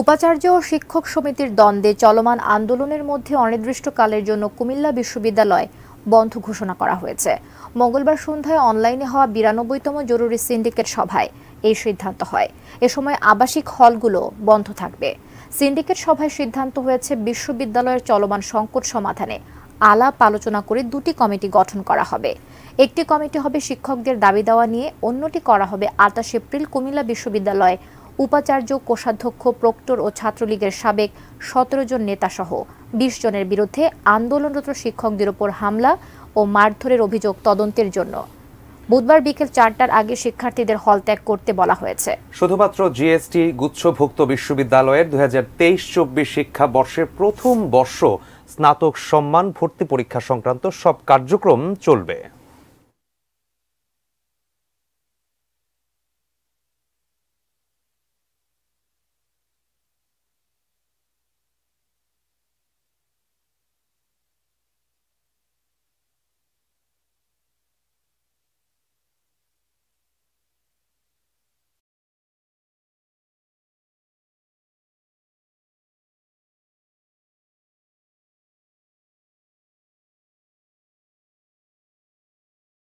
উপাচার্য ও শিক্ষক সমিতির দ্বন্দ্বে চলমান আন্দোলনের মধ্যে অনির্দিষ্টকালের জন্য কুমিল্লা বিশ্ববিদ্যালয় বন্ধ ঘোষণা করা হয়েছে মঙ্গলবার সন্ধ্যায় অনলাইনে হওয়া বিরানব্বইতম জরুরি সিন্ডিকেট সভায় এই সিদ্ধান্ত হয় এ সময় আবাসিক হলগুলো বন্ধ থাকবে সিন্ডিকেট সভায় সিদ্ধান্ত হয়েছে বিশ্ববিদ্যালয়ের চলমান সংকট সমাধানে আলাপ আলোচনা করে দুটি কমিটি গঠন করা হবে একটি কমিটি হবে শিক্ষকদের দাবি দেওয়া নিয়ে অন্যটি করা হবে আটাশ এপ্রিল কুমিল্লা বিশ্ববিদ্যালয় উপাচার্য কোষাধ্যক্ষ প্রক্টর ও ছাত্রলীগের সাবেক সতেরো জন নেতাসহ বিশ জনের বিরুদ্ধে আন্দোলনরত শিক্ষকদের ওপর হামলা ও মারধরের অভিযোগ তদন্তের জন্য বুধবার বিকেল চারটার আগে শিক্ষার্থীদের হল ত্যাগ করতে বলা হয়েছে শুধুমাত্র জিএসটি গুচ্ছভুক্ত বিশ্ববিদ্যালয়ের দুই হাজার তেইশ চব্বিশ শিক্ষাবর্ষের প্রথম বর্ষ স্নাতক সম্মান ভর্তি পরীক্ষা সংক্রান্ত সব কার্যক্রম চলবে